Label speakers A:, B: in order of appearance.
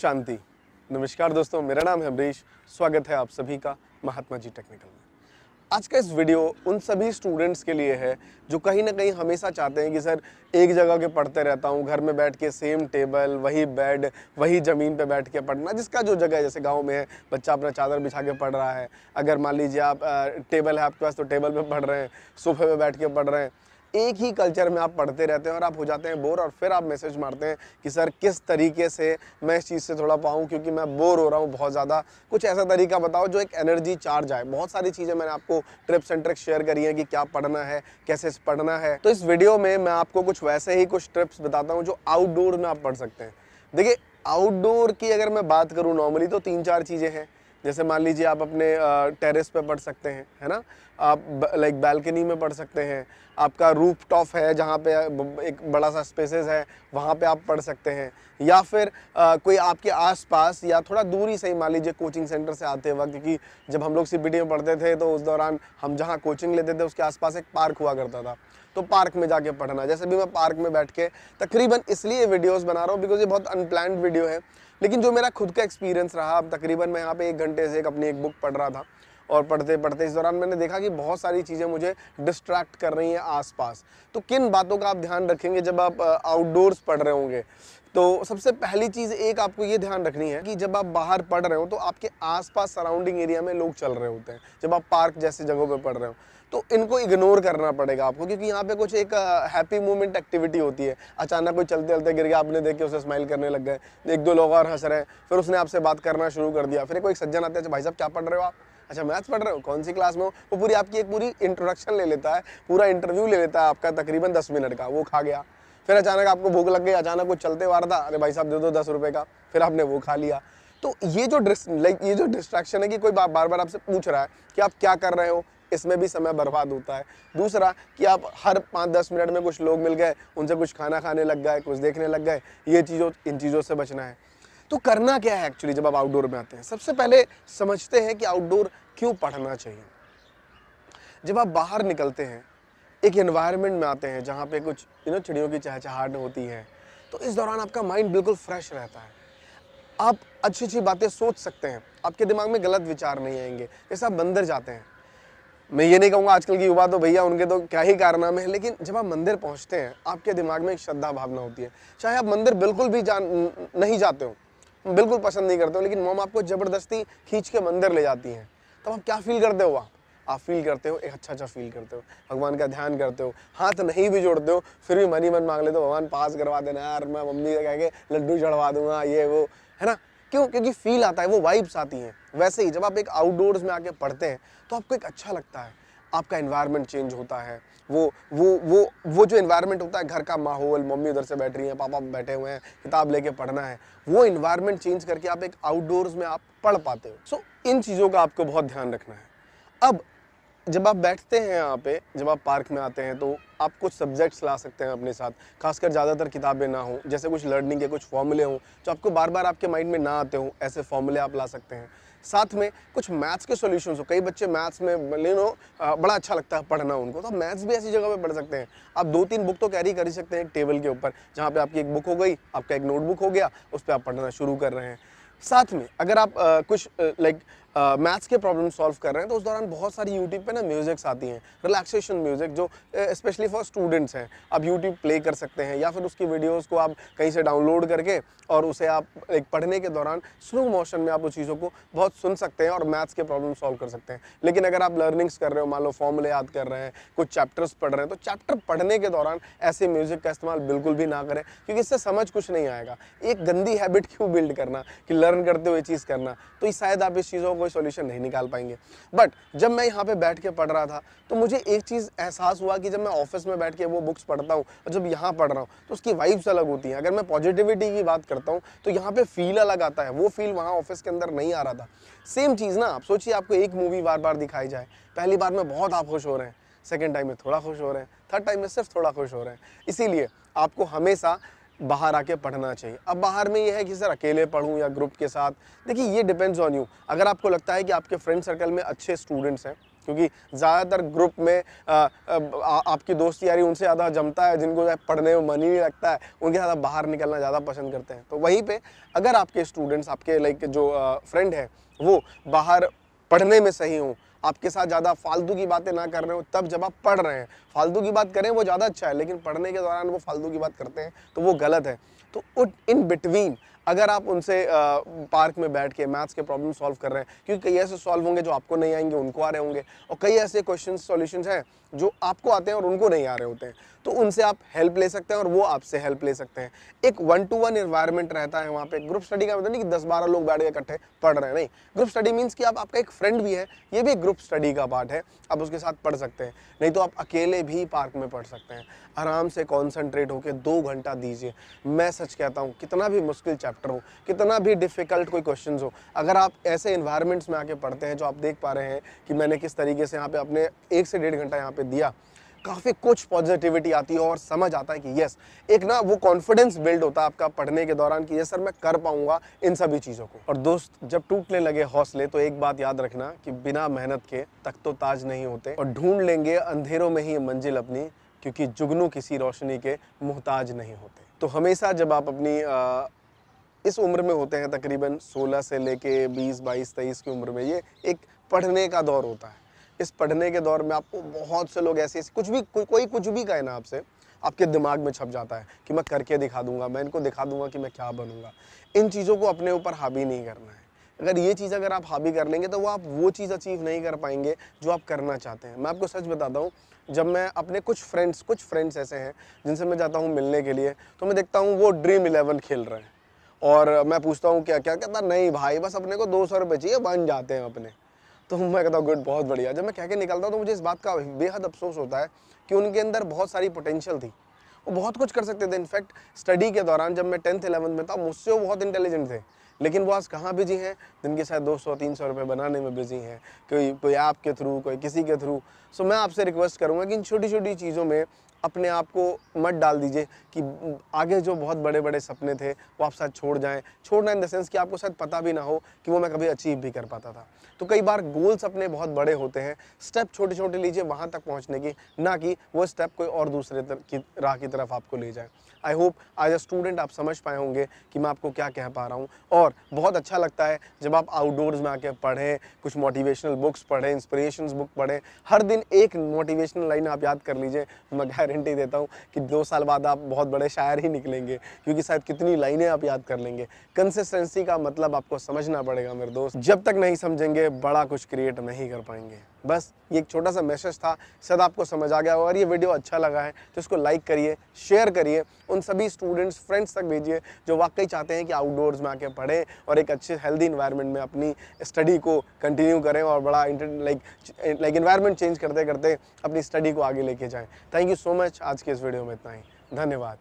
A: शांति नमस्कार दोस्तों मेरा नाम है अमरीश स्वागत है आप सभी का महात्मा जी टेक्निकल में आज का इस वीडियो उन सभी स्टूडेंट्स के लिए है जो कहीं ना कहीं हमेशा चाहते हैं कि सर एक जगह के पढ़ते रहता हूँ घर में बैठ के सेम टेबल वही बेड वही ज़मीन पे बैठ के पढ़ना जिसका जो जगह है जैसे गांव में है बच्चा अपना चादर बिछा के पढ़ रहा है अगर मान लीजिए आप टेबल है आपके पास तो टेबल पर पढ़ रहे हैं सोफे पर बैठ के पढ़ रहे हैं एक ही कल्चर में आप पढ़ते रहते हैं और आप हो जाते हैं बोर और फिर आप मैसेज मारते हैं कि सर किस तरीके से मैं इस चीज़ से थोड़ा पाऊँ क्योंकि मैं बोर हो रहा हूँ बहुत ज़्यादा कुछ ऐसा तरीका बताओ जो एक एनर्जी चार्ज आए बहुत सारी चीज़ें मैंने आपको ट्रिप्स एंड ट्रिक्स शेयर करी हैं कि क्या पढ़ना है कैसे पढ़ना है तो इस वीडियो में मैं आपको कुछ वैसे ही कुछ ट्रिप्स बताता हूँ जो आउटडोर में आप पढ़ सकते हैं देखिए आउटडोर की अगर मैं बात करूँ नॉर्मली तो तीन चार चीज़ें हैं जैसे मान लीजिए आप अपने टेरेस पे पढ़ सकते हैं है ना आप लाइक बैल्कनी में पढ़ सकते हैं आपका रूफ टॉप है जहाँ पे एक बड़ा सा स्पेसेस है वहाँ पे आप पढ़ सकते हैं या फिर आ, कोई आपके आसपास या थोड़ा दूरी से ही मान लीजिए कोचिंग सेंटर से आते वक्त क्योंकि जब हम लोग सी में पढ़ते थे तो उस दौरान हम जहाँ कोचिंग लेते थे उसके आसपास एक पार्क हुआ करता था तो पार्क में जाके पढ़ना जैसे भी मैं पार्क में बैठ के तकरीबन इसलिए वीडियोज़ बना रहा हूँ बिकॉज ये बहुत अनप्लान वीडियो है लेकिन जो मेरा खुद का एक्सपीरियंस रहा तकरीबन मैं यहाँ पे एक घंटे से एक अपनी एक बुक पढ़ रहा था और पढ़ते पढ़ते इस दौरान मैंने देखा कि बहुत सारी चीज़ें मुझे डिस्ट्रैक्ट कर रही हैं आसपास तो किन बातों का आप ध्यान रखेंगे जब आप आउटडोर्स पढ़ रहे होंगे तो सबसे पहली चीज़ एक आपको ये ध्यान रखनी है कि जब आप बाहर पढ़ रहे हो तो आपके आसपास सराउंडिंग एरिया में लोग चल रहे होते हैं जब आप पार्क जैसी जगहों पर पढ़ रहे हो तो इनको इग्नोर करना पड़ेगा आपको क्योंकि यहाँ पे कुछ एक हैप्पी मूवमेंट एक्टिविटी होती है अचानक कोई चलते चलते गिर गया आपने देख के उसे स्माइल करने लग गए एक दो लोग और हंस रहे हैं फिर उसने आपसे बात करना शुरू कर दिया फिर कोई सज्जन आते हैं अच्छा भाई साहब क्या पढ़ रहे हो आप अच्छा मैथ्स पढ़ रहे हो कौन सी क्लास में हो वो पूरी आपकी एक पूरी इंट्रोडक्शन ले लेता है पूरा इंटरव्यू ले लेता है आपका तकरीबन दस मिनट का वो खा गया फिर अचानक आपको भूख लग गई अचानक कुछ चलते वार था अरे भाई साहब दे दो दस रुपये का फिर आपने वो खा लिया तो ये जो लाइक ये जो डिस्ट्रैक्शन है कि कोई बार बार आपसे पूछ रहा है कि आप क्या कर रहे हो इसमें भी समय बर्बाद होता है दूसरा कि आप हर पाँच दस मिनट में कुछ लोग मिल गए उनसे कुछ खाना खाने लग गए कुछ देखने लग गए ये चीज़ों इन चीज़ों से बचना है तो करना क्या है एक्चुअली जब आप आउटडोर में आते हैं सबसे पहले समझते हैं कि आउटडोर क्यों पढ़ना चाहिए जब आप बाहर निकलते हैं एक एनवायरनमेंट में आते हैं जहाँ पे कुछ यू नो चिड़ियों की चहचहाट होती है तो इस दौरान आपका माइंड बिल्कुल फ्रेश रहता है आप अच्छी अच्छी बातें सोच सकते हैं आपके दिमाग में गलत विचार नहीं आएंगे जैसे आप मंदिर जाते हैं मैं ये नहीं कहूँगा आजकल की युवा तो भैया उनके तो क्या ही कारनामे हैं लेकिन जब आप मंदिर पहुँचते हैं आपके दिमाग में एक श्रद्धा भावना होती है चाहे आप मंदिर बिल्कुल भी जा नहीं जाते हो बिल्कुल पसंद नहीं करते हो लेकिन मोम आपको ज़बरदस्ती खींच के मंदिर ले जाती हैं तो आप क्या फील करते हो आप आप फील करते हो एक अच्छा अच्छा फील करते हो भगवान का ध्यान करते हो हाथ नहीं भी जोड़ते हो फिर भी मन ही मन मांग लेते हो भगवान पास करवा देना यार मैं मम्मी से कह के लड्डू चढ़वा दूंगा ये वो है ना क्यों क्योंकि फील आता है वो वाइब्स आती हैं वैसे ही जब आप एक आउटडोर्स में आके पढ़ते हैं तो आपको एक अच्छा लगता है आपका इन्वायरमेंट चेंज होता है वो वो वो वो जो इन्वायरमेंट होता है घर का माहौल मम्मी उधर से बैठ रही हैं पापा बैठे हुए हैं किताब लेके पढ़ना है वो इन्वायरमेंट चेंज करके आप एक आउटडोर्स में आप पढ़ पाते हो सो so, इन चीज़ों का आपको बहुत ध्यान रखना है अब जब आप बैठते हैं यहाँ पे जब आप पार्क में आते हैं तो आप कुछ सब्जेक्ट्स ला सकते हैं अपने साथ खासकर ज़्यादातर किताबें ना हों जैसे कुछ लर्निंग के कुछ फॉर्मूले हों जो आपको बार बार आपके माइंड में ना आते हों ऐसे फॉर्मूले आप ला सकते हैं साथ में कुछ मैथ्स के सोल्यूशन हो कई बच्चे मैथ्स में ले नो बड़ा अच्छा लगता है पढ़ना उनको तो मैथ्स भी ऐसी जगह पर पढ़ सकते हैं आप दो तीन बुक तो कैरी कर ही सकते हैं टेबल के ऊपर जहाँ पर आपकी एक बुक हो गई आपका एक नोटबुक हो गया उस पर आप पढ़ना शुरू कर रहे हैं साथ में अगर आप आ, कुछ लाइक मैथ्स के प्रॉब्लम सॉल्व कर रहे हैं तो उस दौरान बहुत सारी यूट्यूब पे ना म्यूज़िक्स आती हैं रिलैक्सेशन म्यूज़िक जो स्पेशली फॉर स्टूडेंट्स हैं आप यूट्यूब प्ले कर सकते हैं या फिर उसकी वीडियोज़ को आप कहीं से डाउनलोड करके और उसे आप एक पढ़ने के दौरान स्लो मोशन में आप उस चीज़ों को बहुत सुन सकते हैं और मैथ्स के प्रॉब्लम सॉल्व कर सकते हैं लेकिन अगर आप लर्निंग्स कर रहे हो मान लो फॉर्मूले याद कर रहे हैं कुछ चैप्टर्स पढ़ रहे हैं तो चैप्टर पढ़ने के दौरान ऐसे म्यूज़िक का इस्तेमाल बिल्कुल भी ना करें क्योंकि इससे समझ कुछ नहीं आएगा एक गंदी हैबिट क्यों बिल्ड करना कि लर्न करते हुए चीज़ करना तो शायद आप इस चीज़ों कोई सोल्यूशन नहीं निकाल पाएंगे बट जब मैं यहाँ पे बैठ के पढ़ रहा था तो मुझे एक चीज़ एहसास हुआ कि जब मैं ऑफिस में बैठ के वो बुक्स पढ़ता हूँ और जब यहाँ पढ़ रहा हूँ तो उसकी वाइब्स अलग होती हैं अगर मैं पॉजिटिविटी की बात करता हूँ तो यहाँ पे फील अलग आता है वो फील वहाँ ऑफिस के अंदर नहीं आ रहा था सेम चीज़ ना आप सोचिए आपको एक मूवी बार बार दिखाई जाए पहली बार में बहुत आप खुश हो रहे हैं सेकेंड टाइम में थोड़ा खुश हो रहे हैं थर्ड टाइम में सिर्फ थोड़ा खुश हो रहे हैं इसीलिए आपको हमेशा बाहर आके पढ़ना चाहिए अब बाहर में ये है कि सर अकेले पढ़ूँ या ग्रुप के साथ देखिए ये डिपेंड्स ऑन यू अगर आपको लगता है कि आपके फ्रेंड सर्कल में अच्छे स्टूडेंट्स हैं क्योंकि ज़्यादातर ग्रुप में आ, आ, आ, आपकी दोस्त यारी उनसे ज़्यादा जमता है जिनको पढ़ने में मन ही नहीं लगता है उनके साथ बाहर निकलना ज़्यादा पसंद करते हैं तो वहीं पर अगर आपके स्टूडेंट्स आपके लाइक जो फ्रेंड हैं वो बाहर पढ़ने में सही हों आपके साथ ज़्यादा फालतू की बातें ना कर रहे हो तब जब आप पढ़ रहे हैं फालतू की बात करें वो ज़्यादा अच्छा है लेकिन पढ़ने के दौरान वो फालतू की बात करते हैं तो वो गलत है तो इन बिटवीन अगर आप उनसे पार्क में बैठ के मैथ्स के प्रॉब्लम सॉल्व कर रहे हैं क्योंकि कई ऐसे सॉल्व होंगे जो आपको नहीं आएंगे उनको आ रहे होंगे और कई ऐसे क्वेश्चन सॉल्यूशंस हैं जो आपको आते हैं और उनको नहीं आ रहे होते हैं तो उनसे आप हेल्प ले सकते हैं और वो आपसे हेल्प ले सकते हैं एक वन टू वन इन्वायरमेंट रहता है वहाँ पे ग्रुप स्टडी का मतलब नहीं कि दस बारह लोग बैठ के इकट्ठे पढ़ रहे हैं नहीं ग्रुप स्टडी मीन्स कि आप आपका एक फ्रेंड भी है ये भी ग्रुप स्टडी का पार्ट है आप उसके साथ पढ़ सकते हैं नहीं तो आप अकेले भी पार्क में पढ़ सकते हैं आराम से कॉन्सेंट्रेट होकर दो घंटा दीजिए मैं सच कहता हूँ कितना भी मुश्किल चैप्टर हो कितना भी डिफ़िकल्ट कोई क्वेश्चन हो अगर आप ऐसे इन्वायरमेंट्स में आके पढ़ते हैं जो आप देख पा रहे हैं कि मैंने किस तरीके से यहाँ पे अपने एक से डेढ़ घंटा यहाँ पे दिया काफ़ी कुछ पॉजिटिविटी आती है और समझ आता है कि यस एक ना वो कॉन्फिडेंस बिल्ड होता है आपका पढ़ने के दौरान कि यस सर मैं कर पाऊंगा इन सभी चीज़ों को और दोस्त जब टूटने लगे हौसले तो एक बात याद रखना कि बिना मेहनत के तक तो ताज नहीं होते और ढूंढ लेंगे अंधेरों में ही मंजिल अपनी क्योंकि जुगनू किसी रोशनी के मोहताज नहीं होते तो हमेशा जब आप अपनी आ, इस उम्र में होते हैं तकरीबन 16 से लेके 20, 22, 23 की उम्र में ये एक पढ़ने का दौर होता है इस पढ़ने के दौर में आपको बहुत से लोग ऐसे ऐसे कुछ भी को, कोई कुछ भी कहे ना आपसे आपके दिमाग में छप जाता है कि मैं करके दिखा दूंगा मैं इनको दिखा दूंगा कि मैं क्या बनूंगा इन चीज़ों को अपने ऊपर हावी नहीं करना है अगर ये चीज़ अगर आप हावी कर लेंगे तो वो आप वो चीज़ अचीव नहीं कर पाएंगे जो आप करना चाहते हैं मैं आपको सच बताता हूँ जब मैं अपने कुछ फ्रेंड्स कुछ फ्रेंड्स ऐसे हैं जिनसे मैं जाता हूँ मिलने के लिए तो मैं देखता हूँ वो ड्रीम इलेवन खेल रहे हैं और मैं पूछता हूँ क्या क्या कहता नहीं भाई बस अपने को दो सौ रुपये चाहिए बन जाते हैं अपने तो मैं कहता हूँ गुड बहुत बढ़िया जब मैं कह के निकलता हूँ तो मुझे इस बात का बेहद अफसोस होता है कि उनके अंदर बहुत सारी पोटेंशियल थी वो बहुत कुछ कर सकते थे इनफैक्ट स्टडी के दौरान जब मैं टेंथ इलेवंथ में था मुझसे वो बहुत इंटेलिजेंट थे लेकिन वो आज कहाँ बिजी हैं जिनके शायद दो सौ तीन सौ रुपये बनाने में बिजी हैं कोई कोई ऐप के थ्रू कोई किसी के थ्रू सो मैं आपसे रिक्वेस्ट करूँगा कि इन छोटी छोटी चीज़ों में अपने आप को मत डाल दीजिए कि आगे जो बहुत बड़े बड़े सपने थे वो आप शायद छोड़ जाएं छोड़ना इन द सेंस कि आपको शायद पता भी ना हो कि वो मैं कभी अचीव भी कर पाता था तो कई बार गोल्स अपने बहुत बड़े होते हैं स्टेप छोटे छोटे लीजिए वहाँ तक पहुँचने की ना कि वो स्टेप कोई और दूसरे तर, की राह की तरफ आपको ले जाए I hope as a student आप समझ पाए होंगे कि मैं आपको क्या कह पा रहा हूँ और बहुत अच्छा लगता है जब आप आउटडोर्स में आके पढ़ें कुछ मोटिवेशनल बुक्स पढ़ें इंस्परेशन बुक पढ़ें हर दिन एक मोटिवेशनल लाइन आप याद कर लीजिए मगर गारंटी देता हूँ कि दो साल बाद आप बहुत बड़े शायर ही निकलेंगे क्योंकि शायद कितनी लाइनें आप याद कर लेंगे कंसिस्टेंसी का मतलब आपको समझना पड़ेगा मेरे दोस्त जब तक नहीं समझेंगे बड़ा कुछ क्रिएट नहीं कर पाएंगे बस ये एक छोटा सा मैसेज था शायद आपको समझ आ गया और ये वीडियो अच्छा लगा है तो इसको लाइक करिए शेयर करिए उन सभी स्टूडेंट्स फ्रेंड्स तक भेजिए जो वाकई चाहते हैं कि आउटडोर्स में आके पढ़ें और एक अच्छे हेल्दी इन्वायरमेंट में अपनी स्टडी को कंटिन्यू करें और बड़ा लाइक लाइक इन्वायरमेंट चेंज करते करते अपनी स्टडी को आगे लेके जाएँ thank you so much much आज के इस वीडियो में इतना ही धन्यवाद